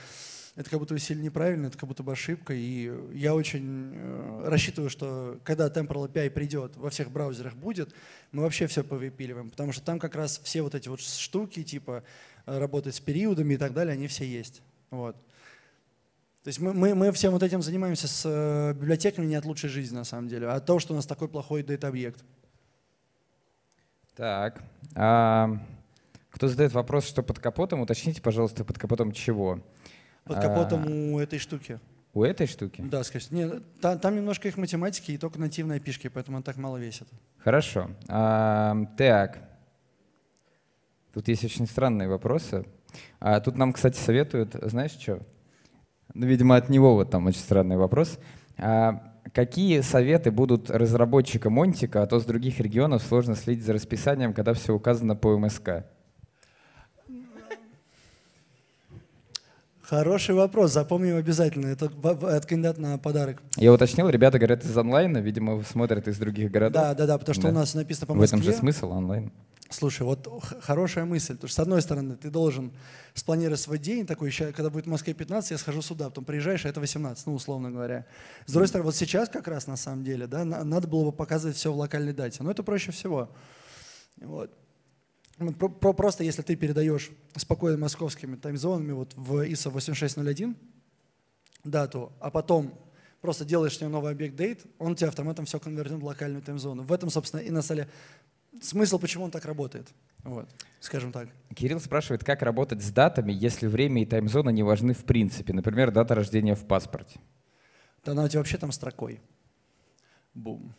Это как будто сильно неправильно, это как будто бы ошибка. И я очень э, рассчитываю, что когда Temporal API придет, во всех браузерах будет, мы вообще все повыпиливаем. Потому что там как раз все вот эти вот штуки, типа э, работать с периодами и так далее, они все есть. Вот. То есть мы, мы, мы всем вот этим занимаемся с э, библиотеками не от лучшей жизни, на самом деле, а от того, что у нас такой плохой дата-объект. Так. А, кто задает вопрос, что под капотом, уточните, пожалуйста, под капотом чего? Под капотом а, у этой штуки. У этой штуки? Да, скажите. Нет, та, там немножко их математики и только нативные пишки, поэтому он так мало весит. Хорошо. А, так. Тут есть очень странные вопросы. А, тут нам, кстати, советуют, знаешь что? Ну, видимо, от него вот там очень странный вопрос. А какие советы будут разработчика Монтика, а то с других регионов сложно следить за расписанием, когда все указано по МСК? Хороший вопрос, запомним обязательно. Это от кандидат на подарок. Я уточнил, ребята говорят из онлайна, видимо, смотрят из других городов. Да, да, да, потому что да. у нас написано по Москве. В этом же смысл онлайн. Слушай, вот хорошая мысль. Потому что, с одной стороны, ты должен спланировать свой день, такой, еще когда будет в Москве 15, я схожу сюда, потом приезжаешь, а это 18, ну, условно говоря. С другой стороны, вот сейчас как раз на самом деле, да, надо было бы показывать все в локальной дате. Но это проще всего. Вот. Просто если ты передаешь спокойно московскими таймзонами вот в ISO 8601 дату, а потом просто делаешь с нее новый объект дейт, он тебе автоматом все конвертирует в локальную таймзону. В этом, собственно, и на столе смысл, почему он так работает. Вот, скажем так. Кирилл спрашивает, как работать с датами, если время и таймзона не важны в принципе. Например, дата рождения в паспорте. Да она у тебя вообще там строкой. Бум.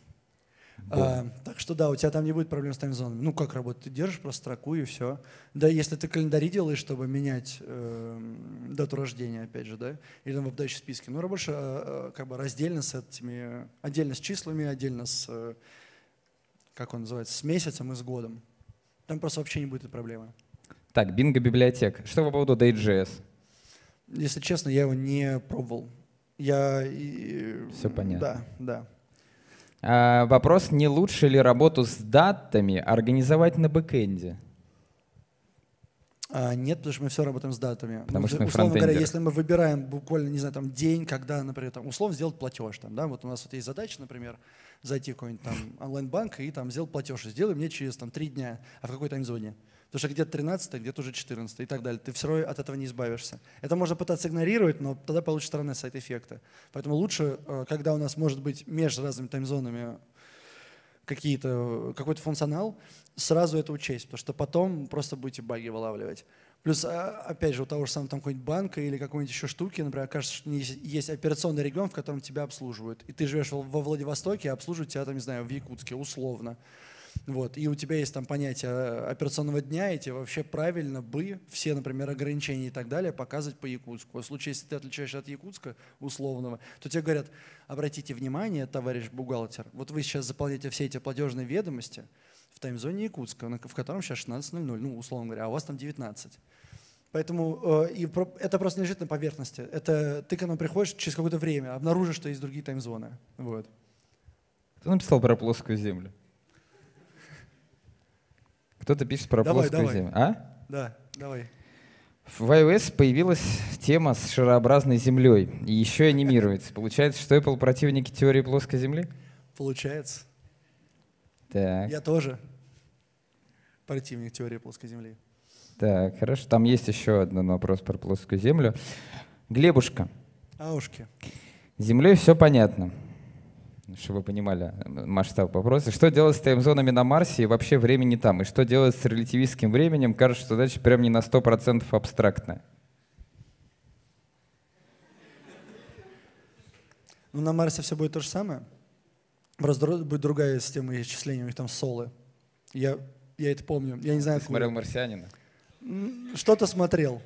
Бум. А, так что да, у тебя там не будет проблем с таймзонами. Ну как работать? Ты держишь просто строку и все. Да, если ты календари делаешь, чтобы менять э, дату рождения, опять же, да, или там в обдающие списке, ну работаешь э, а, как бы раздельно с этими, отдельно с числами, отдельно с э, как он называется, с месяцем и с годом. Там просто вообще не будет этой проблемы. Так, бинго библиотек. Что по поводу Day.js? Если честно, я его не пробовал. Я... Все понятно. Да, да. А, вопрос, не лучше ли работу с датами организовать на бэкэнде? А, нет, потому что мы все работаем с датами. Потому мы, ну, что мы условно говоря, если мы выбираем буквально, не знаю, там день, когда, например, там, условно сделать платеж, там, да, вот у нас вот есть задача, например, зайти в какой-нибудь там онлайн-банк и там сделал платеж, сделай мне через там три дня, а в какой зоне? Потому что где-то 13 где-то уже 14 и так далее. Ты все равно от этого не избавишься. Это можно пытаться игнорировать, но тогда получится равный сайт эффекта. Поэтому лучше, э, когда у нас может быть между разными таймзонами какие-то, э, какой-то функционал, сразу это учесть, потому что потом просто будете баги вылавливать. Плюс, а, опять же, у того же самого там какой-нибудь банка или какой-нибудь еще штуки, например, кажется, что есть операционный регион, в котором тебя обслуживают. И ты живешь во Владивостоке, а обслуживают тебя, там, не знаю, в Якутске, условно. Вот. И у тебя есть там понятие э, операционного дня, и тебе вообще правильно бы все, например, ограничения и так далее показывать по Якутску. В случае, если ты отличаешься от Якутска условного, то тебе говорят, обратите внимание, товарищ бухгалтер, вот вы сейчас заполняете все эти платежные ведомости, в таймзоне Якутска, в котором сейчас 16.00, ну, условно говоря, а у вас там 19. Поэтому э, и это просто лежит на поверхности. Это ты к нам приходишь через какое-то время, обнаружишь, что есть другие таймзоны. Вот. Кто написал про плоскую землю? Кто-то пишет про давай, плоскую давай. землю. А? Да, давай. В iOS появилась тема с шарообразной землей. И еще анимируется. Получается, что Apple противники теории плоской земли? Получается. Так. Я тоже противник теории плоской Земли. Так, хорошо. Там есть еще один вопрос про плоскую Землю. Глебушка. Аушки. Землей все понятно. Чтобы вы понимали э, масштаб вопроса. Что делать с тайм-зонами на Марсе и вообще времени там? И что делать с релятивистским временем? Кажется, что задача прям не на 100% абстрактная. Ну, на Марсе все будет то же самое будет другая система исчисления, у них там солы. Я, я это помню. Я не знаю, Ты смотрел «Марсианина»? Что-то смотрел.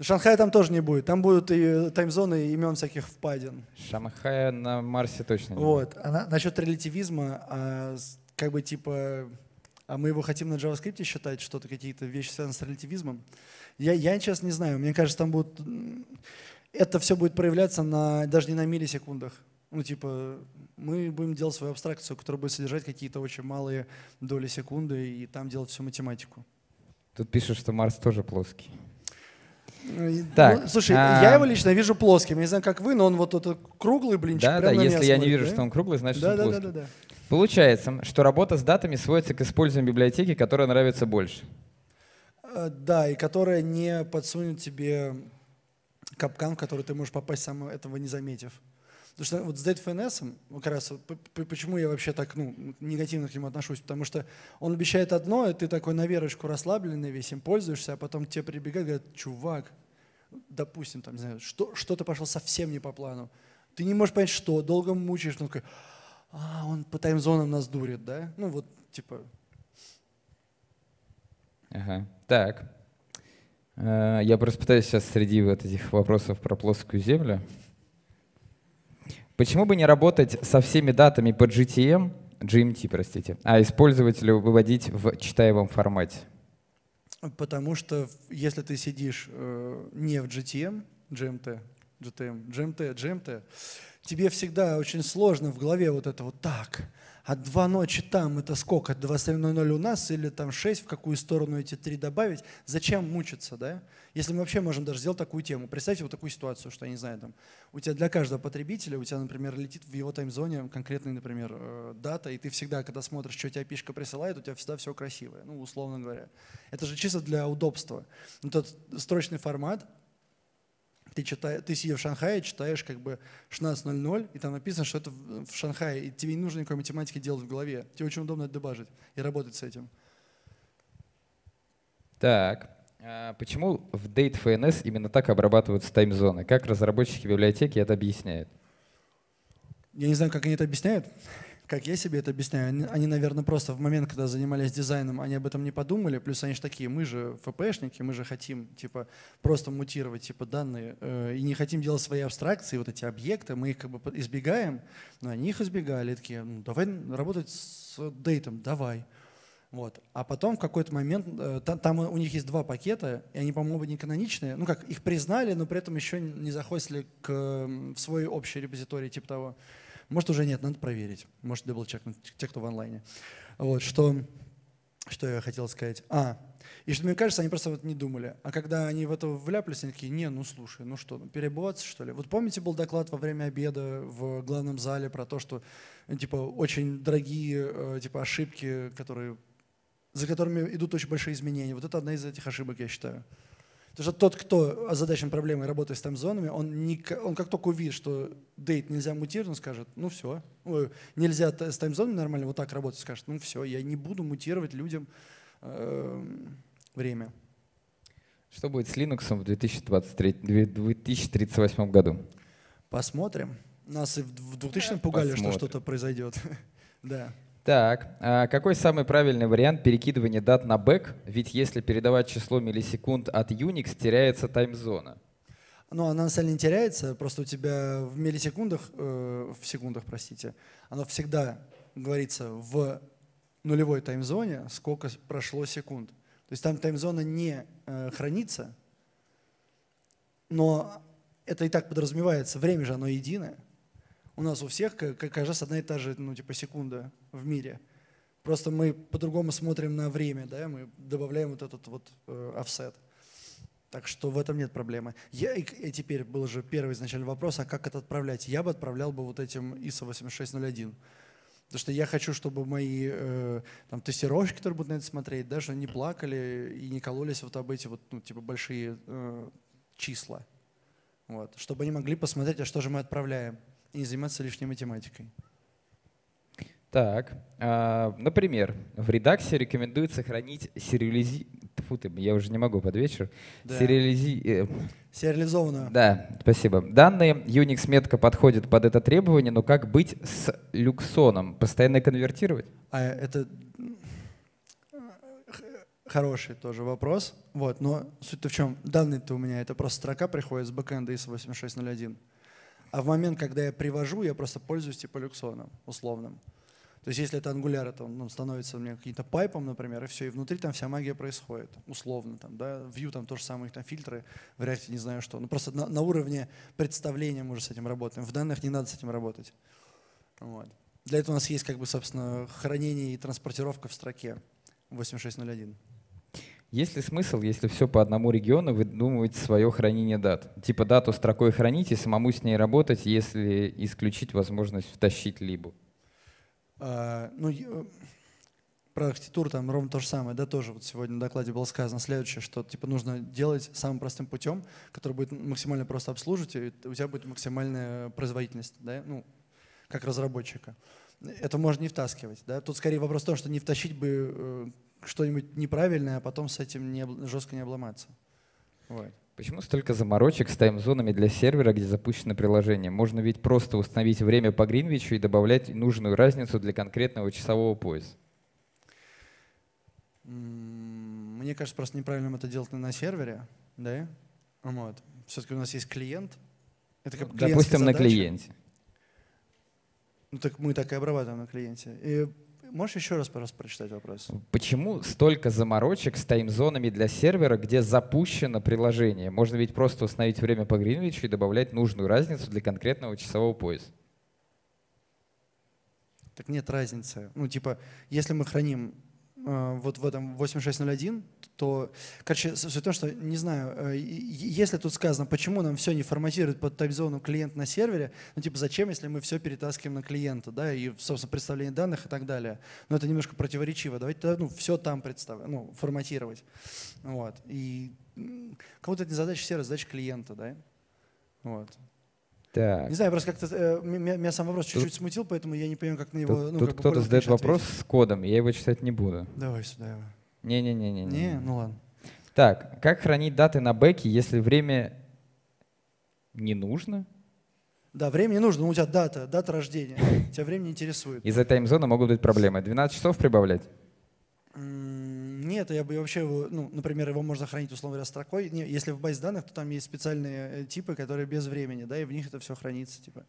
Шанхай там тоже не будет. Там будут и э, таймзоны и имен всяких впадин. Шанхай на Марсе точно не Вот. Будет. А на, насчет релятивизма, а, как бы типа, а мы его хотим на JavaScript считать, что-то какие-то вещи связаны с релятивизмом. Я, я сейчас не знаю. Мне кажется, там будут... Это все будет проявляться на, даже не на миллисекундах. Ну, типа, мы будем делать свою абстракцию, которая будет содержать какие-то очень малые доли секунды, и там делать всю математику. Тут пишут, что Марс тоже плоский. Э, так, ну, слушай, а... я его лично вижу плоским. Я не знаю, как вы, но он вот этот круглый блинчик. Да, да, если смотрит, я не вижу, да? что он круглый, значит, да, он да, плоский. Да, да, да, да. Получается, что работа с датами сводится к использованию библиотеки, которая нравится больше. Э, да, и которая не подсунет тебе капкан, в который ты можешь попасть, сам этого не заметив. Потому что вот с ДФНС, как раз почему я вообще так ну, негативно к нему отношусь, потому что он обещает одно, и ты такой на верочку расслабленный весь им пользуешься, а потом тебе прибегают говорят, чувак, допустим, там, не знаю, что, что-то пошло совсем не по плану. Ты не можешь понять, что, долго мучаешь, ну такой, а, он по зонам нас дурит, да? Ну вот, типа. Ага, так. Э, я просто пытаюсь сейчас среди вот этих вопросов про плоскую землю Почему бы не работать со всеми датами по GTM, GMT, простите, а использователя выводить в читаемом формате? Потому что если ты сидишь э, не в GTM, GMT, GTM, GMT, GMT, тебе всегда очень сложно в голове вот это вот так – а два ночи там это сколько? Два с ноль у нас или там шесть? в какую сторону эти три добавить? Зачем мучиться, да? Если мы вообще можем даже сделать такую тему. Представьте вот такую ситуацию, что, я не знаю, там, у тебя для каждого потребителя, у тебя, например, летит в его таймзоне конкретная, например, э, дата, и ты всегда, когда смотришь, что тебя пишка присылает, у тебя всегда все красивое, ну, условно говоря. Это же чисто для удобства. Вот тот строчный формат, ты, читаешь, ты сидя в Шанхае, читаешь как бы 16.00, и там написано, что это в Шанхае, и тебе не нужно никакой математики делать в голове. Тебе очень удобно это дебажить и работать с этим. Так, а почему в Date FNS именно так обрабатываются таймзоны? Как разработчики библиотеки это объясняют? Я не знаю, как они это объясняют как я себе это объясняю, они, они, наверное, просто в момент, когда занимались дизайном, они об этом не подумали, плюс они же такие, мы же ФПшники, мы же хотим, типа, просто мутировать, типа, данные, э, и не хотим делать свои абстракции, вот эти объекты, мы их как бы избегаем, но они их избегали, такие, ну, давай работать с дейтом, давай. Вот. А потом в какой-то момент, э, там, там у них есть два пакета, и они, по-моему, не каноничные. Ну как, их признали, но при этом еще не захостили к, в свой общий репозиторий типа того. Может, уже нет, надо проверить. Может, дабл-чекнуть те, кто в онлайне. Вот, что, что я хотел сказать. А, и что мне кажется, они просто вот не думали. А когда они в это вляпались, они такие, не, ну слушай, ну что, ну, перебываться что ли? Вот помните, был доклад во время обеда в главном зале про то, что типа очень дорогие э, типа ошибки, которые, за которыми идут очень большие изменения. Вот это одна из этих ошибок, я считаю. Потому что тот, кто озадачен проблемой работы с таймзонами, он, не, он как только увидит, что дейт нельзя мутировать, он скажет, ну все, Ой, нельзя с тайм-зонами нормально вот так работать, скажет, ну все, я не буду мутировать людям э, время. Что будет с Linux в 2023, 2038 году? Посмотрим. Нас и в 2000 пугали, Посмотрим. что что-то произойдет. да. Так, а какой самый правильный вариант перекидывания дат на бэк? Ведь если передавать число миллисекунд от Unix, теряется таймзона. Ну, она на самом деле не теряется, просто у тебя в миллисекундах, э, в секундах, простите, она всегда говорится в нулевой таймзоне, сколько прошло секунд. То есть там таймзона не э, хранится, но это и так подразумевается, время же оно единое у нас у всех, кажется, одна и та же, ну, типа, секунда в мире. Просто мы по-другому смотрим на время, да, мы добавляем вот этот вот э, офсет. Так что в этом нет проблемы. Я, и теперь был же первый изначально вопрос, а как это отправлять? Я бы отправлял бы вот этим ISO 8601. Потому что я хочу, чтобы мои э, там, тестировщики, которые будут на это смотреть, даже не плакали и не кололись вот об эти вот, ну, типа, большие э, числа. Вот. Чтобы они могли посмотреть, а что же мы отправляем и не заниматься лишней математикой. Так, э, например, в редаксе рекомендуют сохранить сериализи... Фу ты, я уже не могу под вечер. Да. Сериализи... Э, Сериализованную. Да, спасибо. Данные Unix метка подходит под это требование, но как быть с люксоном? Постоянно конвертировать? А это э, хороший тоже вопрос. Вот, но суть-то в чем? Данные-то у меня это просто строка приходит с бэкэнда из 8601. А в момент, когда я привожу, я просто пользуюсь типа люксоном условным. То есть если это ангуляр, то он ну, становится у меня каким-то пайпом, например, и все, и внутри там вся магия происходит, условно там, да, view там тоже самое, самое, там фильтры, вряд ли не знаю что. Ну просто на, на уровне представления мы уже с этим работаем, в данных не надо с этим работать. Вот. Для этого у нас есть, как бы, собственно, хранение и транспортировка в строке 8601. Есть ли смысл, если все по одному региону, выдумывать свое хранение дат? Типа дату строкой хранить и самому с ней работать, если исключить возможность втащить либу? А, ну, про архитектуру там ровно то же самое, да, тоже вот сегодня в докладе было сказано следующее, что типа нужно делать самым простым путем, который будет максимально просто обслуживать, и у тебя будет максимальная производительность, да, ну, как разработчика. Это можно не втаскивать, да. Тут скорее вопрос в том, что не втащить бы э, что-нибудь неправильное, а потом с этим не, жестко не обломаться. Вот. Почему столько заморочек с таймзонами для сервера, где запущено приложение? Можно ведь просто установить время по Гринвичу и добавлять нужную разницу для конкретного часового пояса. Мне кажется, просто неправильным это делать на сервере, да? Вот. Все-таки у нас есть клиент. Это как ну, Допустим, задачи. на клиенте. Ну так мы так и обрабатываем на клиенте. И Можешь еще раз, раз прочитать вопрос? Почему столько заморочек с таймзонами для сервера, где запущено приложение? Можно ведь просто установить время по Гринвичу и добавлять нужную разницу для конкретного часового пояса. Так нет разницы. Ну, типа, если мы храним Э, вот в этом 8601, то, короче, суть в том, что, не знаю, э, если тут сказано, почему нам все не форматирует под тайп-зону клиент на сервере, ну, типа, зачем, если мы все перетаскиваем на клиента, да, и, собственно, представление данных и так далее. Но это немножко противоречиво. Давайте ну, все там представим, ну, форматировать. Вот. И кому-то это не задача сервера, задача клиента, да. Вот. Так. Не знаю, просто как-то э, меня, сам вопрос чуть-чуть смутил, поэтому я не понимаю, как на него. Тут, ну, тут кто-то задает вопрос ответить. с кодом, я его читать не буду. Давай сюда его. Не-не-не. Не, Не, ну ладно. Так, как хранить даты на бэке, если время не нужно? Да, время не нужно, но у тебя дата, дата рождения. Тебя время не интересует. Из-за таймзоны могут быть проблемы. 12 часов прибавлять? Нет, я бы вообще его, ну, например, его можно хранить, условно говоря, строкой. Не, если в базе данных, то там есть специальные э, типы, которые без времени, да, и в них это все хранится, типа.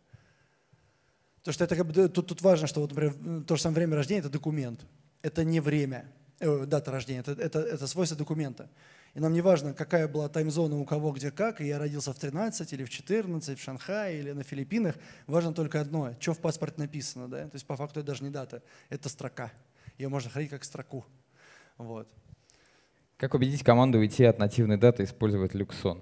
То что это как бы, тут, тут важно, что вот, например, то же самое время рождения – это документ. Это не время, э, дата рождения, это, это, это свойство документа. И нам не важно, какая была таймзона у кого, где, как, и я родился в 13 или в 14, в Шанхае или на Филиппинах. Важно только одно, что в паспорте написано. Да? То есть по факту это даже не дата, это строка. Ее можно хранить как строку. Вот. Как убедить команду уйти от нативной даты и использовать люксон?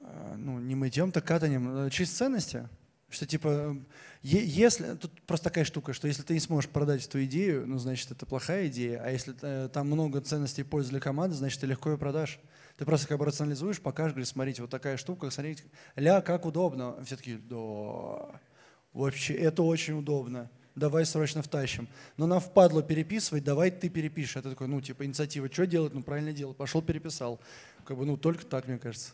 Э, ну, не мы идем, так катанем. Э, Через ценности. Что типа, э, если, тут просто такая штука, что если ты не сможешь продать эту идею, ну, значит, это плохая идея, а если там много ценностей и пользы для команды, значит, ты легко ее продашь. Ты просто как бы рационализуешь, покажешь, говоришь, смотрите, вот такая штука, смотрите, ля, как удобно. Все таки да, вообще, это очень удобно давай срочно втащим. Но нам впадло переписывать, давай ты перепишешь. Это такой, ну, типа, инициатива, что делать? Ну, правильно дело. пошел переписал. Как бы, ну, только так, мне кажется.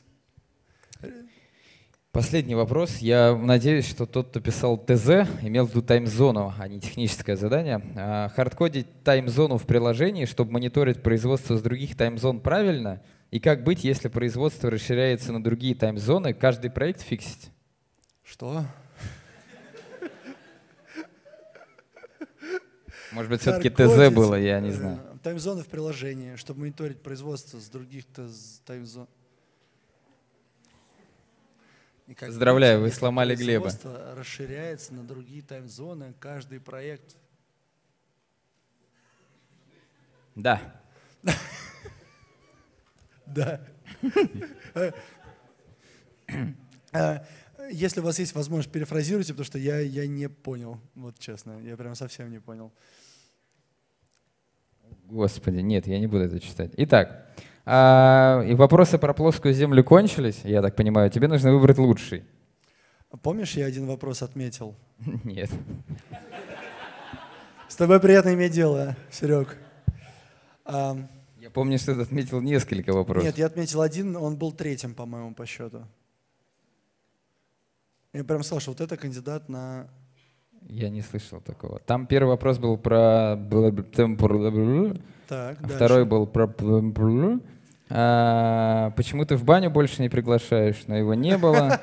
Последний вопрос. Я надеюсь, что тот, кто писал ТЗ, имел в виду таймзону, а не техническое задание. А, хардкодить таймзону в приложении, чтобы мониторить производство с других таймзон правильно? И как быть, если производство расширяется на другие таймзоны? Каждый проект фиксить? Что? Может быть, все-таки ТЗ было, я не э, знаю. Таймзоны в приложении, чтобы мониторить производство с других таймзон. Поздравляю, вы сломали Глеба. Производство расширяется на другие таймзоны, каждый проект. Да. Да. Э, если у вас есть возможность, перефразируйте, потому что я, я не понял, вот честно, я прям совсем не понял. Господи, нет, я не буду это читать. Итак, а, и вопросы про плоскую землю кончились, я так понимаю. Тебе нужно выбрать лучший. Помнишь, я один вопрос отметил? Нет. С тобой приятно иметь дело, Серег. А... Я помню, что ты отметил несколько вопросов. Нет, я отметил один, он был третьим, по-моему, по счету. Я прям слышал, вот это кандидат на я не слышал такого. Там первый вопрос был про... Так, а Второй был про... А, почему ты в баню больше не приглашаешь? Но его не было.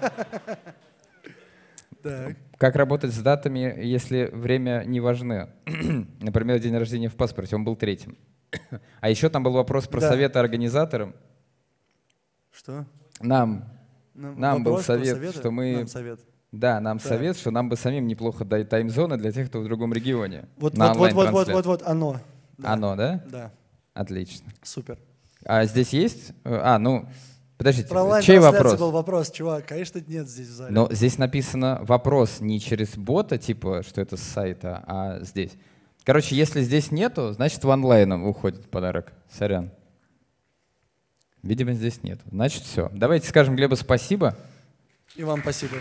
Как работать с датами, если время не важны? Например, день рождения в паспорте, он был третьим. А еще там был вопрос про да. советы организаторам. Что? Нам. Нам, Нам был совет, что мы... Нам совет. Да, нам так. совет, что нам бы самим неплохо дать тайм зоны для тех, кто в другом регионе. Вот, вот, вот, вот, вот, вот, вот, оно. Да. Оно, да? Да. Отлично. Супер. А здесь есть? А, ну, подождите, Про чей вопрос? был вопрос, чувак, конечно, нет здесь в зале. Но здесь написано вопрос не через бота, типа, что это с сайта, а здесь. Короче, если здесь нету, значит, в онлайном уходит подарок. Сорян. Видимо, здесь нет. Значит, все. Давайте скажем Глебу спасибо. И вам спасибо.